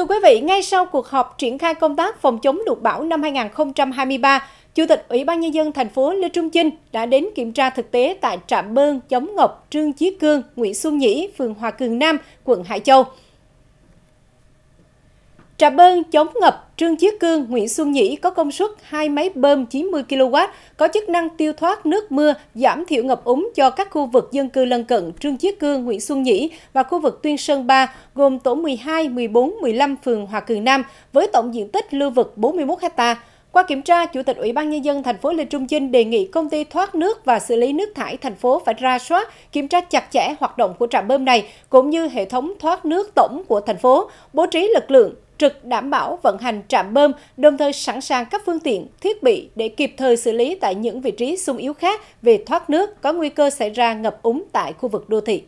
Thưa quý vị, ngay sau cuộc họp triển khai công tác phòng chống lụt bão năm 2023, Chủ tịch Ủy ban Nhân dân thành phố Lê Trung Chinh đã đến kiểm tra thực tế tại trạm bơm chống ngập Trương Chí Cương, Nguyễn Xuân Nhĩ, phường Hòa Cường Nam, quận Hải Châu. Trà Bơn chống ngập Trương Chiết Cương, Nguyễn Xuân Nhĩ có công suất hai máy bơm 90 kW có chức năng tiêu thoát nước mưa, giảm thiểu ngập úng cho các khu vực dân cư lân cận Trương Chiết Cương, Nguyễn Xuân Nhĩ và khu vực Tuyên Sơn 3 gồm tổ 12, 14, 15 phường Hòa Cường Nam với tổng diện tích lưu vực 41 ha. Qua kiểm tra, Chủ tịch Ủy ban nhân dân thành phố Lê Trung Chinh đề nghị công ty thoát nước và xử lý nước thải thành phố phải ra soát, kiểm tra chặt chẽ hoạt động của trạm bơm này cũng như hệ thống thoát nước tổng của thành phố, bố trí lực lượng trực đảm bảo vận hành trạm bơm, đồng thời sẵn sàng các phương tiện, thiết bị để kịp thời xử lý tại những vị trí sung yếu khác về thoát nước có nguy cơ xảy ra ngập úng tại khu vực đô thị.